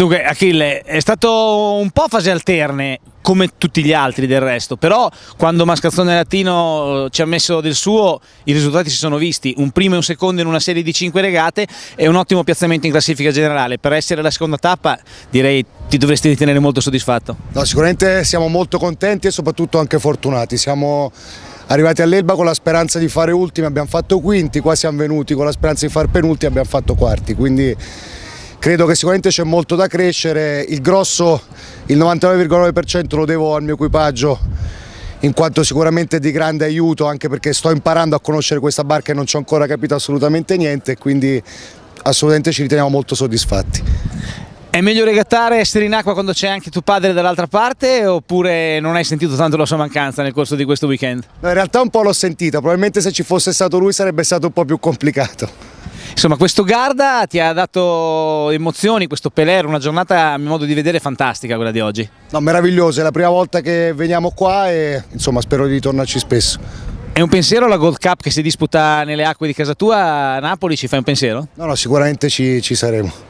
Dunque, Achille, è stato un po' fase alterne, come tutti gli altri del resto, però quando Mascazzone Latino eh, ci ha messo del suo, i risultati si sono visti, un primo e un secondo in una serie di cinque regate e un ottimo piazzamento in classifica generale. Per essere la seconda tappa, direi ti dovresti ritenere molto soddisfatto. No, sicuramente siamo molto contenti e soprattutto anche fortunati, siamo arrivati all'Elba con la speranza di fare ultimi, abbiamo fatto quinti, qua siamo venuti con la speranza di far penulti, abbiamo fatto quarti, quindi Credo che sicuramente c'è molto da crescere, il grosso, il 99,9% lo devo al mio equipaggio in quanto sicuramente è di grande aiuto anche perché sto imparando a conoscere questa barca e non ci ho ancora capito assolutamente niente quindi assolutamente ci riteniamo molto soddisfatti. È meglio regattare e essere in acqua quando c'è anche tuo padre dall'altra parte oppure non hai sentito tanto la sua mancanza nel corso di questo weekend? No, in realtà un po' l'ho sentita, probabilmente se ci fosse stato lui sarebbe stato un po' più complicato. Insomma, questo Garda ti ha dato emozioni, questo Peler, una giornata a mio modo di vedere fantastica quella di oggi. No, meravigliosa, è la prima volta che veniamo qua e insomma spero di tornarci spesso. È un pensiero la Gold Cup che si disputa nelle acque di casa tua a Napoli? Ci fai un pensiero? No, no, sicuramente ci, ci saremo.